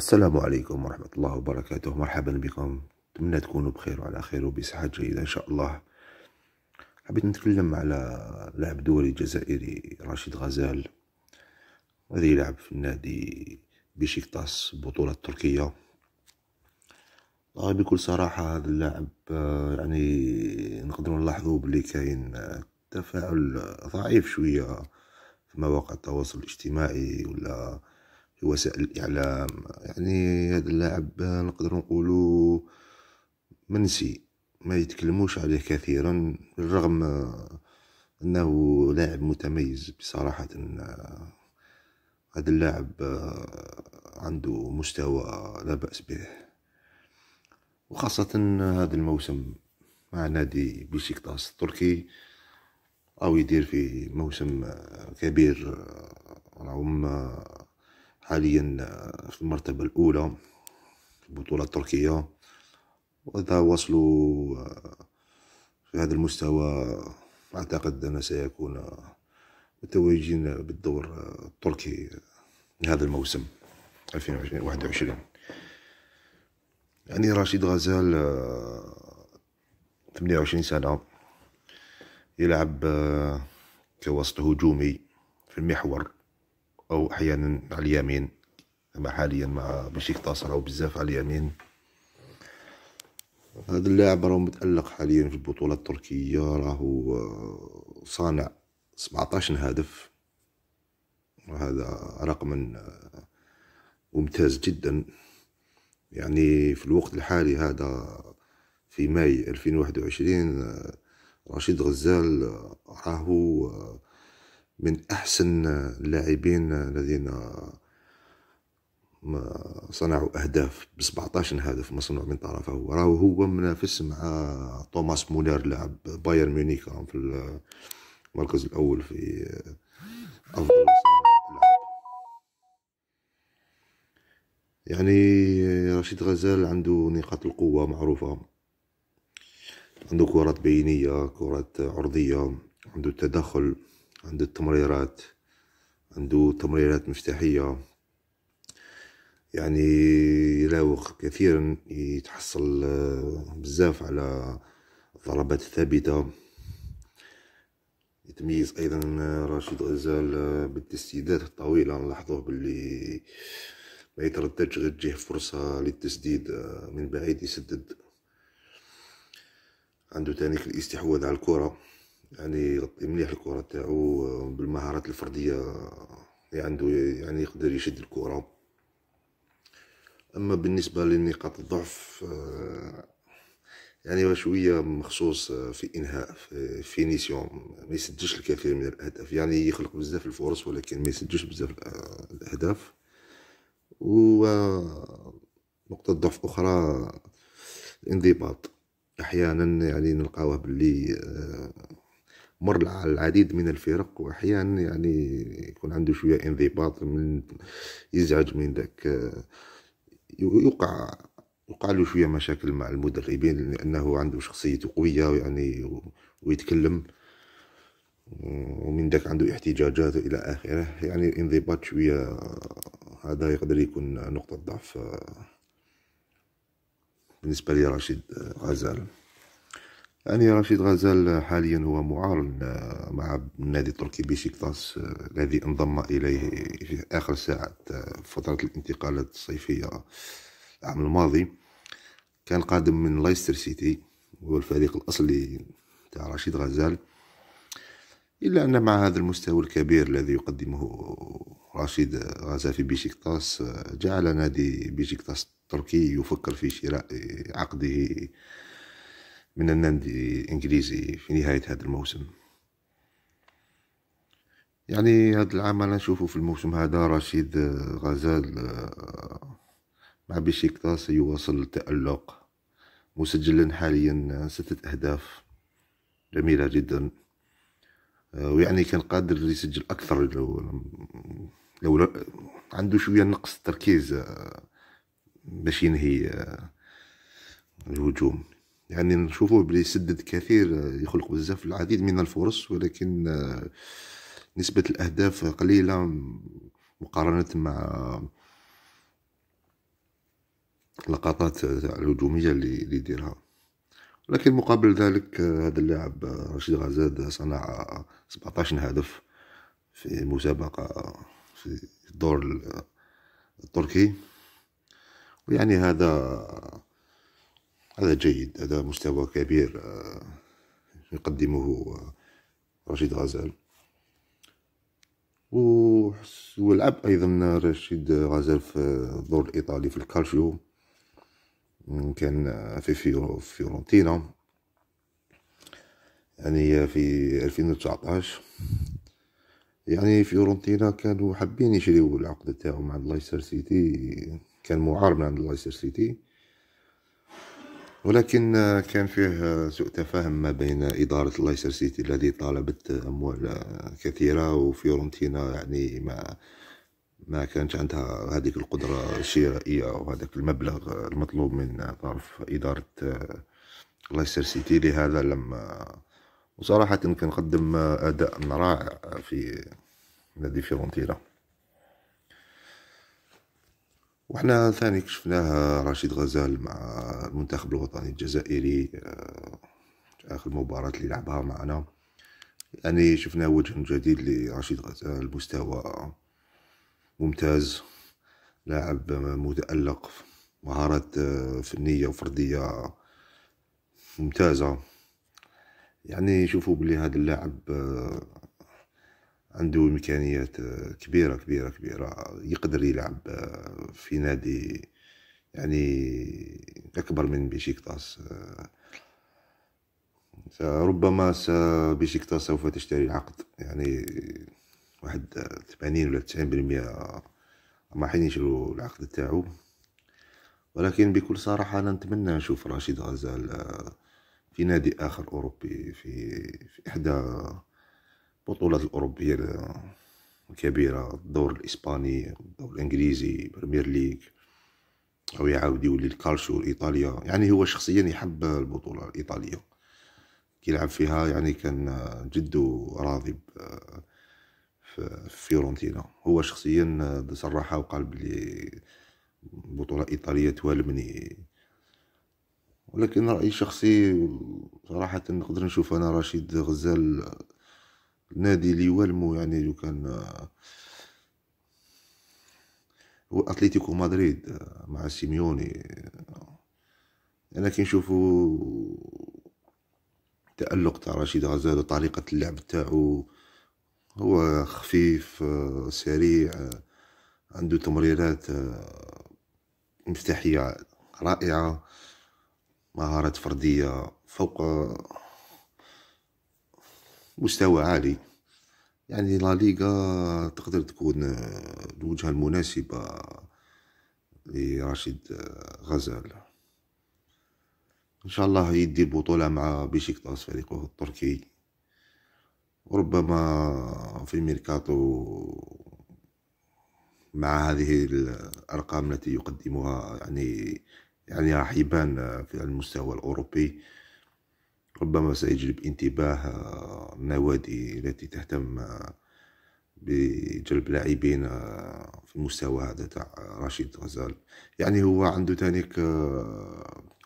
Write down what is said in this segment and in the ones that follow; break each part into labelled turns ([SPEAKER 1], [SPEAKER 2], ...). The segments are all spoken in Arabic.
[SPEAKER 1] السلام عليكم ورحمة الله وبركاته مرحبا بكم أتمنى تكونوا بخير وعلى خير وبصحة جيدة إن شاء الله حبيت نتكلم على لاعب دولي جزائري راشد غزال الذي يلعب في النادي بشيكتاس بطولة تركيا آه، بكل صراحة هذا اللاعب آه، يعني نقدر نلاحظو بلي كاين آه، تفاعل ضعيف شوية في مواقع التواصل الاجتماعي ولا وسائل الاعلام يعني هذا اللاعب نقدر نقولو منسي ما يتكلموش عليه كثيرا بالرغم انه لاعب متميز بصراحه هذا اللاعب عنده مستوى لا باس به وخاصه هذا الموسم مع نادي بيشيكتاس التركي او يدير في موسم كبير رغم حاليا آه، في المرتبة الأولى في البطولة التركية وإذا وصلوا آه، في هذا المستوى أعتقد أن سيكون آه، متواجدين بالدور التركي هذا الموسم 2021 يعني رشيد غزال 28 سنة يلعب كوسط هجومي في المحور أو أحيانا على اليمين أما حاليا مع بشيكتاس راهو بزاف على اليمين هذا اللاعب راهو متألق حاليا في البطولة التركية راهو آه، صانع 17 هدف وهذا رقم آه، ممتاز جدا يعني في الوقت الحالي هذا في ماي 2021 آه، رشيد غزال راهو من أحسن اللاعبين الذين صنعوا أهداف ب 17 هدف مصنوع من طرفه وراه راهو هو منافس مع توماس مولر لاعب بايرن ميونيخ في المركز الأول في أفضل يعني رشيد غزال عنده نقاط القوة معروفة عنده كرات بينية كرات عرضية عنده تدخل عنده التمريرات عنده تمريرات مفتاحية يعني يراوغ كثيرا يتحصل آه، بزاف على الضربات الثابتة يتميز ايضا آه، راشد غزال آه، بالتسديدات الطويلة نلاحظوه باللي ما يترددش غير تجيه فرصة للتسديد من بعيد يسدد عنده تانيك الاستحواذ على الكرة يعني يغطي مليح الكره تاعو بالمهارات الفرديه اللي عنده يعني يقدر يشد الكره اما بالنسبه لنقاط الضعف آه، يعني هو شويه مخصوص آه، في انهاء في فينيسيون ما يسجلش الكثير من الاهداف يعني يخلق بزاف الفرص ولكن ما يسجلش بزاف آه، الاهداف و نقطه ضعف اخرى الانضباط احيانا يعني نلقاوه باللي مر على العديد من الفرق واحيانا يعني يكون عنده شويه انضباط من يزعج من ذاك آه، يوقع وقع له شويه مشاكل مع المدربين لانه عنده شخصيته قويه يعني ويتكلم ومن ذاك عنده احتجاجات الى اخره يعني الانضباط شويه آه، هذا يقدر يكون نقطه ضعف آه، بالنسبه راشد غزال يعني رشيد غزال حاليا هو معارض مع النادي التركي بيشيكتاس آه، الذي انضم إليه في آخر ساعة آه، فترة الانتقالات الصيفية العام الماضي كان قادم من لايستر سيتي هو الفريق الأصلي تاع رشيد غزال إلا أن مع هذا المستوى الكبير الذي يقدمه رشيد غزال في بيشيكتاس آه، جعل نادي بيشيكتاس التركي يفكر في شراء عقده من النادي الإنجليزي في نهاية هذا الموسم يعني هذا العام أنا نشوفه في الموسم هذا رشيد غزال آه، مع بشيكتا سيواصل التألق مسجلا حاليا ستة أهداف جميلة جدا آه، ويعني كان قادر يسجل أكثر لو لو عنده شوية نقص تركيز باش آه، ينهي الهجوم يعني نشوفوه بلي يسدد كثير آه، يخلق بزاف العديد من الفرص ولكن آه، نسبة الأهداف قليلة مقارنة مع لقطات الهجومية اللي يديرها لكن مقابل ذلك آه، هذا اللاعب رشيد غزاد صنع 17 هدف في مسابقة في الدور التركي ويعني هذا هذا جيد هذا مستوى كبير آه، يقدمه آه، رشيد غزال ولعب ايضا رشيد غزال في الدور الايطالي في الكالشيو كان آه، في فيورنتينا يعني في 2019 يعني فيورنتينا كانوا حابين يشريو العقد تاعو مع لايستر سيتي كان معار من عند لايستر سيتي ولكن كان فيه سوء تفاهم ما بين إدارة لايسر سيتي الذي طالبت أموال كثيرة وفيورنتينا يعني ما ما كانت عندها هذه القدرة الشرائية وهذاك المبلغ المطلوب من طرف إدارة لايسر سيتي لهذا لما وصراحة كنقدم أداء رائع في نادي فيورنتينا وحنا ثاني كشفناه رشيد غزال مع المنتخب الوطني الجزائري آه، اخر مباراة اللي لعبها معنا يعني شفنا وجه جديد لرشيد غزال مستوى ممتاز لاعب متألق مهارات آه، فنية وفردية ممتازة يعني شوفوا بلي هذا اللاعب آه، عنده إمكانيات آه، كبيرة كبيرة كبيرة يقدر يلعب آه، في نادي يعني أكبر من بيشيكتاس آه. ربما بيشيكتاس سوف تشتري العقد يعني واحد ثمانين ولا تسعين بالمية ما حين يشرو العقد تاعو ولكن بكل صراحة أنا نتمنى نشوف راشد غزال في نادي آخر أوروبي في, في إحدى البطولات الاوروبيه الكبيره الدور الاسباني الدور الانجليزي بريمير ليغ او يعاود يولي الكالشيو الايطاليا يعني هو شخصيا يحب البطوله الايطاليه كيلعب فيها يعني كان جدو راضي في فيورنتينا هو شخصيا صرحها وقال بلي البطوله الايطاليه توالمني ولكن رايي الشخصي صراحه نقدر نشوف انا رشيد غزال نادي لي والمو يعني لو كان هو اتليتيكو مدريد مع سيميوني انا كي نشوفو التالق تاع رشيد غزال وطريقه اللعب تاعو هو خفيف سريع عنده تمريرات مفتاحيه رائعه مهارات فرديه فوق مستوى عالي يعني لا ليغا تقدر تكون آه، الوجهه المناسبه لرشيد آه، غزال ان شاء الله يدي البطوله مع بيشيكتاس فريقه التركي وربما في ميركاتو مع هذه الارقام التي يقدمها يعني يعني راح يبان آه، في المستوى الاوروبي ربما سيجلب انتباه النوادي التي تهتم بجلب لاعبين في المستوى هذا تاع رشيد غزال يعني هو عنده تانيك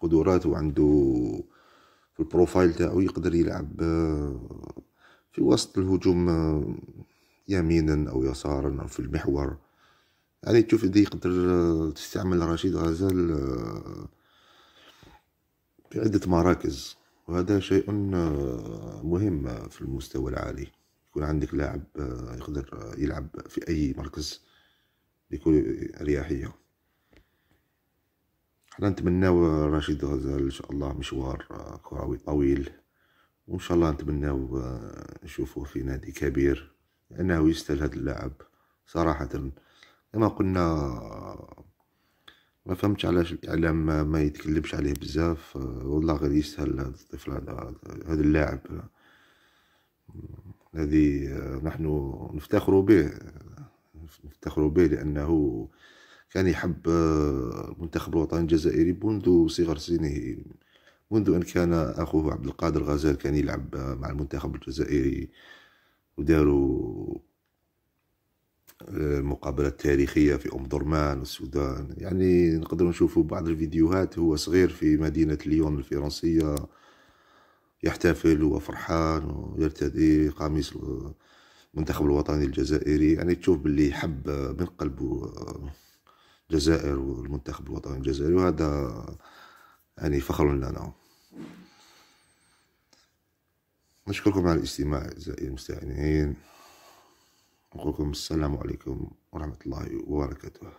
[SPEAKER 1] قدرات وعنده في البروفايل تاعو يقدر يلعب في وسط الهجوم يمينا او يسارا او في المحور يعني تشوف دي يقدر تستعمل رشيد غزال في عدة مراكز وهذا شيء آه، مهم في المستوى العالي يكون عندك لاعب آه، يقدر آه، يلعب في أي مركز بكل أريحية حنا نتمناو رشيد غزال إن شاء الله مشوار كروي طويل وإن شاء الله نتمناو نشوفوه في نادي كبير لأنه يستاهل هذا اللاعب صراحة كما قلنا ما فهمتش علاش الاعلام يعني ما, ما يتكلمش عليه بزاف آه، والله غير يسهل هذا الطفل هذا هذا اللاعب الذي آه، آه، نحن نفتخر به نفتخر به لانه كان يحب المنتخب الوطني الجزائري منذ صغر سنه منذ ان كان اخوه عبد القادر غزال كان يلعب مع المنتخب الجزائري وداروا المقابلة التاريخية في أم درمان والسودان يعني نقدر نشوفوا بعض الفيديوهات هو صغير في مدينة ليون الفرنسية يحتفل وفرحان ويرتدي قميص المنتخب الوطني الجزائري يعني تشوف باللي حب من قلبه الجزائر والمنتخب الوطني الجزائري وهذا يعني فخر لنا نشكركم على الاستماع أعزائي المستمعين نقولكم السلام عليكم ورحمة الله وبركاته